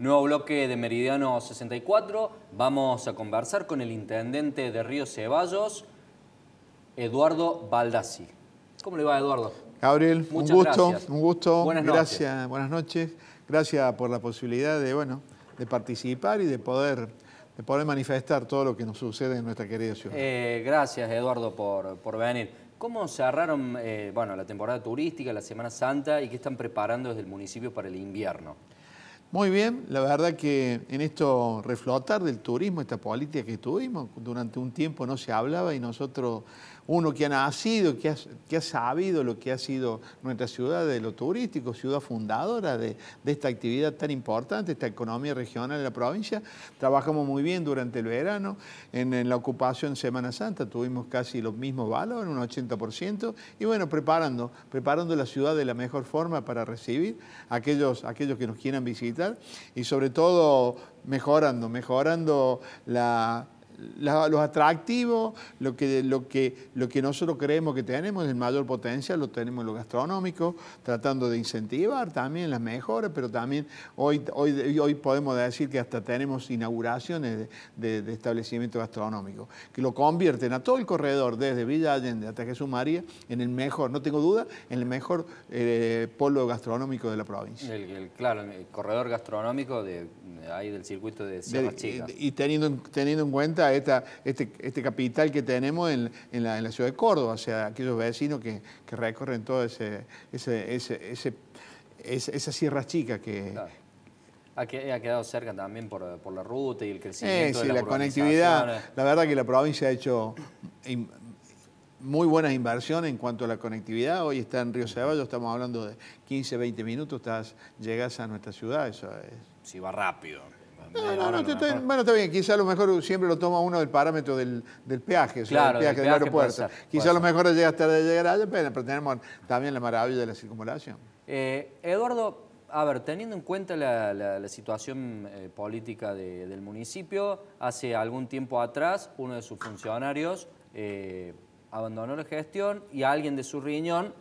Nuevo bloque de Meridiano 64. Vamos a conversar con el intendente de Río Ceballos, Eduardo Baldassi. ¿Cómo le va, Eduardo? Gabriel, un gusto, un gusto. Buenas gracias, noches. buenas noches. Gracias por la posibilidad de, bueno, de participar y de poder, de poder manifestar todo lo que nos sucede en nuestra querida ciudad. Eh, gracias, Eduardo, por, por venir. ¿Cómo cerraron eh, bueno, la temporada turística, la Semana Santa y qué están preparando desde el municipio para el invierno? Muy bien, la verdad que en esto reflotar del turismo, esta política que tuvimos, durante un tiempo no se hablaba y nosotros uno que ha nacido, que ha, sabido lo que ha sido nuestra ciudad de lo turístico, ciudad fundadora de, esta actividad tan importante, esta economía regional de la provincia. Trabajamos muy bien durante el verano, en, la ocupación Semana Santa tuvimos casi los mismos valores, un 80%, y bueno, preparando, preparando la ciudad de la mejor forma para recibir aquellos, aquellos que nos quieran visitar y sobre todo mejorando, mejorando la los atractivos, lo que, lo, que, lo que nosotros creemos que tenemos, el mayor potencial lo tenemos en lo gastronómico, tratando de incentivar también las mejores pero también hoy, hoy, hoy podemos decir que hasta tenemos inauguraciones de, establecimientos gastronómicos, que lo convierten a todo el corredor, desde Villa Allende hasta Jesús María, en el mejor, no tengo duda, en el mejor eh, polo gastronómico de la provincia. El, claro, el corredor gastronómico de, ahí del circuito de Sierra Chica. Y teniendo, teniendo en cuenta este, este, capital que tenemos en, la, ciudad de Córdoba, o sea, aquellos vecinos que, recorren toda ese, ese, ese, que, Ha quedado cerca también por, la ruta y el crecimiento. sí, de la, conectividad. La verdad que la provincia ha hecho muy buenas inversiones en cuanto a la conectividad. Hoy está en Río Ceballos, estamos hablando de 15, 20 minutos, estás, llegas a nuestra ciudad. Eso es. Sí, va rápido. Eh, no, bueno, está bien, quizá a lo mejor siempre lo toma uno del parámetro del, peaje, o sea, del peaje del aeropuerto. quizá a lo mejor llega tarde de llegar allá, pero, tenemos también la maravilla de la circulación. Eh, Eduardo, a ver, teniendo en cuenta la, situación eh, política del municipio, hace algún tiempo atrás uno de sus funcionarios abandonó la gestión y alguien de su riñón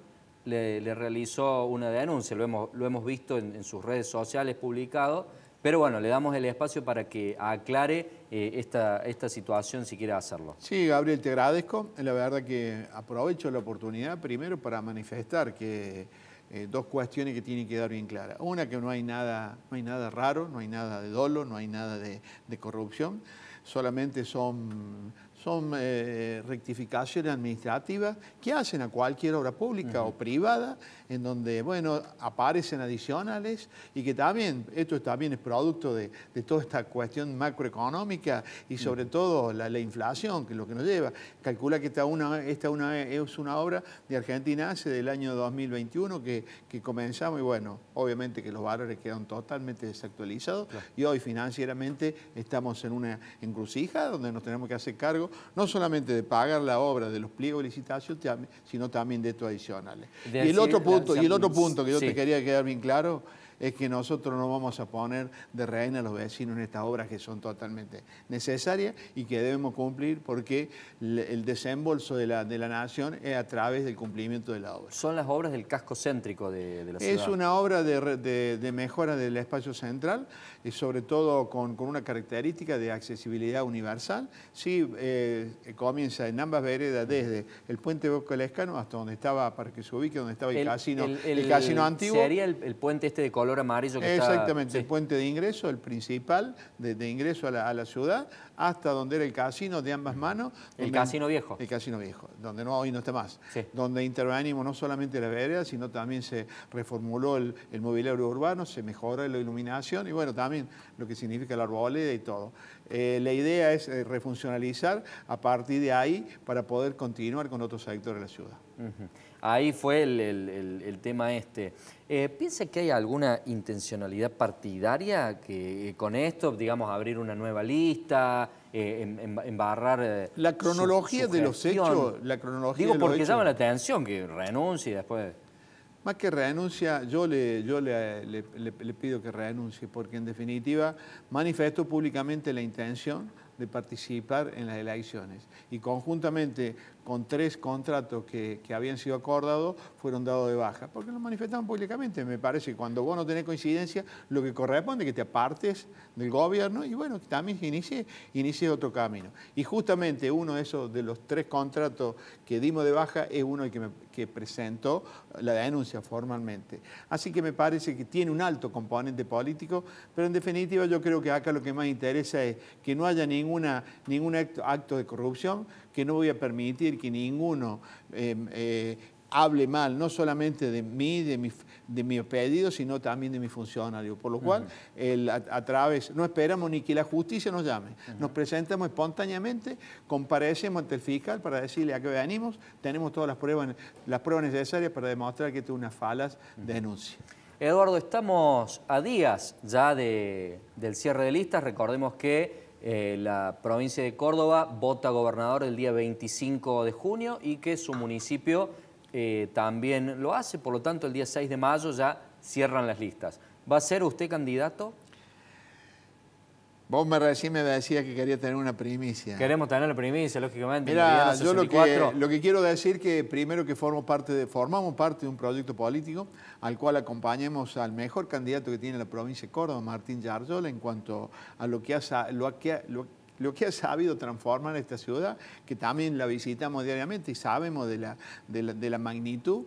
le, realizó una denuncia, lo hemos, visto en, en sus redes sociales publicado, pero bueno, le damos el espacio para que aclare eh, esta, esta situación si quiere hacerlo. Sí, Gabriel, te agradezco. La verdad que aprovecho la oportunidad primero para manifestar que eh, dos cuestiones que tienen que quedar bien claras. Una, que no hay nada, no hay nada raro, no hay nada de dolo, no hay nada de corrupción. Solamente son ...son eh, rectificaciones administrativas que hacen a cualquier obra pública o privada, en donde, bueno, aparecen adicionales y que también, esto también es producto de, toda esta cuestión macroeconómica y sobre todo la, inflación, que es lo que nos lleva. Calcula que esta, una, esta una, es una obra de Argentina hace del año 2021 que, que comenzamos y bueno, obviamente que los valores quedan totalmente desactualizados y hoy financieramente estamos en una encrucijada donde nos tenemos que hacer cargo no solamente de pagar la obra de los pliegos de licitación, sino también de estos adicionales. y, el otro punto, y el otro punto que yo te quería quedar bien claro es que nosotros no vamos a poner de reina a los vecinos en estas obras que son totalmente necesarias y que debemos cumplir porque el desembolso de la, de la nación es a través del cumplimiento de la obra. Son las obras del casco céntrico de, la ciudad. Es una obra de, de, mejora del espacio central y eh, sobre todo con, con una característica de accesibilidad universal. Sí, eh, comienza en ambas veredas desde el puente Bocalescano hasta donde estaba, para que se ubique, donde estaba el, casino el, casino antiguo. Sería el puente este de Colombia Exactamente, el puente de ingreso, el principal, de, ingreso a la, ciudad, hasta donde era el casino de ambas manos. El casino viejo. El casino viejo, donde no, hoy no está más. Donde intervenimos no solamente la vereda, sino también se reformuló el, mobiliario urbano, se mejoró la iluminación y bueno, también lo que significa la arboleda y todo. Eh, la idea es eh, refuncionalizar a partir de ahí para poder continuar con otros sectores de la ciudad. Ahí fue el, tema este. Eh, ¿Piensa que hay alguna intencionalidad partidaria que, eh, con esto, digamos, abrir una nueva lista, eh, em, em, embarrar... Eh, la cronología de los hechos... La cronología Digo, porque llama la atención que renuncie después... Más que renuncia, yo, le, yo le, le pido que reanuncie, porque en definitiva manifestó públicamente la intención de participar en las elecciones. Y conjuntamente con tres contratos que, habían sido acordados, fueron dados de baja, porque lo manifestaban públicamente. Me parece que cuando vos no tenés coincidencia, lo que corresponde es que te apartes del gobierno y bueno, también inicie, inicie otro camino. Y justamente uno de esos, de los tres contratos que dimos de baja, es uno que me, que presentó la denuncia formalmente. Así que me parece que tiene un alto componente político, pero en definitiva yo creo que acá lo que más interesa es que no haya ninguna, ningún acto, de corrupción, que no voy a permitir que ninguno em, eh, hable mal, no solamente de mí, de mi, pedido, sino también de mi funcionario. Por lo cual, a, través, no esperamos ni que la justicia nos llame, nos presentamos espontáneamente, comparecemos ante el fiscal para decirle a qué venimos, tenemos todas las pruebas, las pruebas necesarias para demostrar que tuvo unas falas denuncia. Eduardo, estamos a días ya de, del cierre de listas, recordemos que... Eh, la provincia de Córdoba vota gobernador el día 25 de junio y que su municipio eh, también lo hace, por lo tanto el día 6 de mayo ya cierran las listas. ¿Va a ser usted candidato? Vos me recién me decías que quería tener una primicia. Queremos tener la primicia, lógicamente. Mira, yo lo que, quiero decir que primero que formo parte de, formamos parte de un proyecto político al cual acompañemos al mejor candidato que tiene la provincia de Córdoba, Martín Yargol, en cuanto a lo que, hace... lo, que, lo que ha sabido transformar esta ciudad, que también la visitamos diariamente y sabemos de la, magnitud,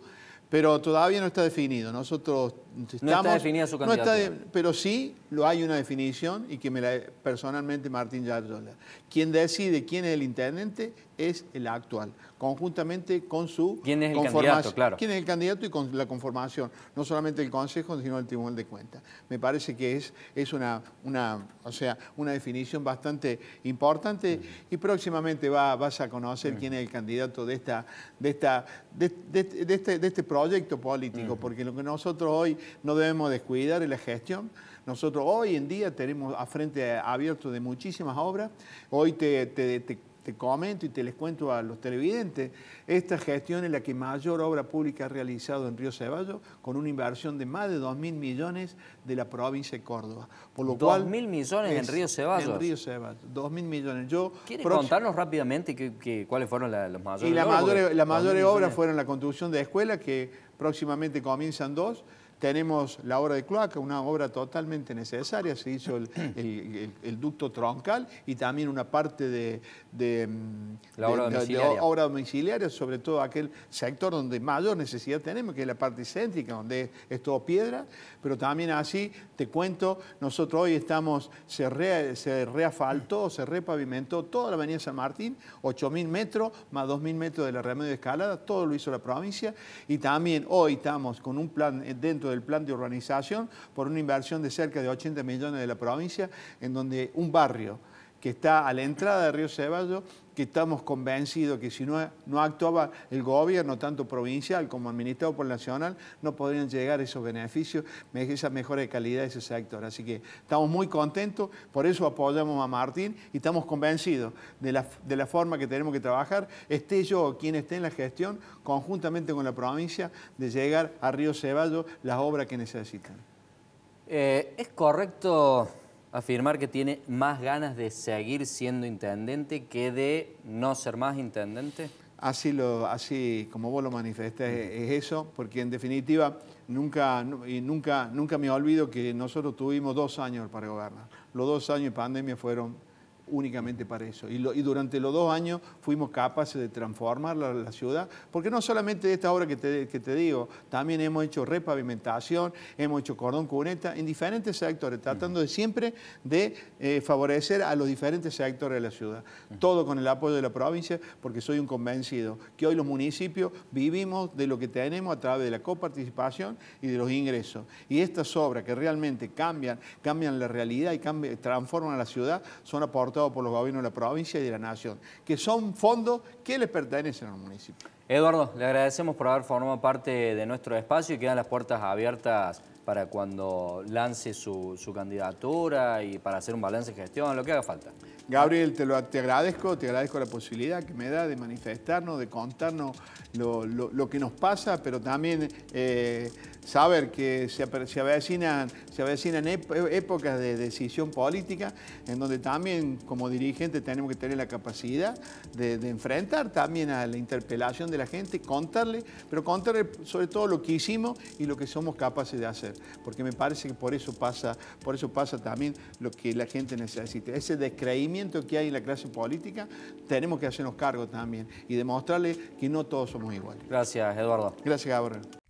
pero todavía no está definido. Nosotros no está definida su pero sí lo hay una definición y que me la personalmente Martín Yarzola. Quien decide quién es el intendente es el actual, conjuntamente con su ¿Quién es el candidato? Claro. ¿Quién es el candidato y con la conformación? No solamente el Consejo, sino el Tribunal de Cuentas. Me parece que es, es una, una, o sea, una definición bastante importante y próximamente va, vas a conocer quién es el candidato de, esta, de, esta, de, este, este, proyecto político, porque lo que nosotros hoy no debemos descuidar es la gestión. Nosotros hoy en día tenemos a frente abierto de muchísimas obras. Hoy te te comento y te les cuento a los televidentes, esta gestión es la que mayor obra pública ha realizado en Río Ceballos, con una inversión de más de 2.000 millones de la provincia de Córdoba. Por lo cual, ¿2.000 millones en Río Ceballos? En Río Ceballos, 2.000 millones. Yo, ¿Quieres contarnos rápidamente que, cuáles fueron las mayores mayores? Y la, mayor, la fueron la construcción de escuelas que próximamente comienzan dos. Tenemos la obra de cloaca, una obra totalmente necesaria, se hizo el, ducto troncal y también una parte de, mm, la obra, domiciliaria. sobre todo aquel sector donde mayor necesidad tenemos, que es la parte céntrica, donde es todo piedra, pero también así, te cuento, nosotros hoy estamos, se, reafaltó, se repavimentó toda la avenida San Martín, 8.000 metros, más 2.000 metros de la remedio de escalada, todo lo hizo la provincia, y también Hoy estamos con un plan eh, dentro del plan de urbanización por una inversión de cerca de 80 millones de la provincia, en donde un barrio que está a la entrada de Río Ceballos estamos convencidos que si no, no actuaba el gobierno, tanto provincial como administrado por nacional, no podrían llegar esos beneficios, esa mejora de calidad de ese sector. Así que estamos muy contentos, por eso apoyamos a Martín y estamos convencidos de la, forma que tenemos que trabajar, esté yo quien esté en la gestión, conjuntamente con la provincia, de llegar a Río Ceballos las obras que necesitan. Eh, ¿Es correcto afirmar que tiene más ganas de seguir siendo intendente que de no ser más intendente? Así, lo, así como vos lo manifestas, es eso, porque en definitiva nunca, y nunca, nunca me olvido que nosotros tuvimos dos años para gobernar. Los dos años de pandemia fueron únicamente para eso. Y, durante los dos años fuimos capaces de transformar la, ciudad, porque no solamente esta obra que te, digo, también hemos hecho repavimentación, hemos hecho cordón cuneta en diferentes sectores, tratando de siempre de eh, favorecer a los diferentes sectores de la ciudad. Todo con el apoyo de la provincia, porque soy un convencido que hoy los municipios vivimos de lo que tenemos a través de la coparticipación y de los ingresos. Y estas obras que realmente cambian, cambian la realidad y transforman a la ciudad, son aportadas por los gobiernos de la provincia y de la nación, que son fondos que les pertenecen al municipio. Eduardo, le agradecemos por haber formado parte de nuestro espacio y quedan las puertas abiertas para cuando lance su, candidatura y para hacer un balance de gestión, lo que haga falta. Gabriel, te, lo, te agradezco, te agradezco la posibilidad que me da de manifestarnos, de contarnos lo, que nos pasa, pero también eh, saber que se, se, avecinan, se épocas de decisión política en donde también como dirigente tenemos que tener la capacidad de, de enfrentar también a la interpelación de la gente, contarle, pero contarle sobre todo lo que hicimos y lo que somos capaces de hacer porque me parece que por eso pasa, por eso pasa también lo que la gente necesita. Ese descreimiento que hay en la clase política, tenemos que hacernos cargo también y demostrarle que no todos somos iguales. Gracias, Eduardo. Gracias, Gabriel.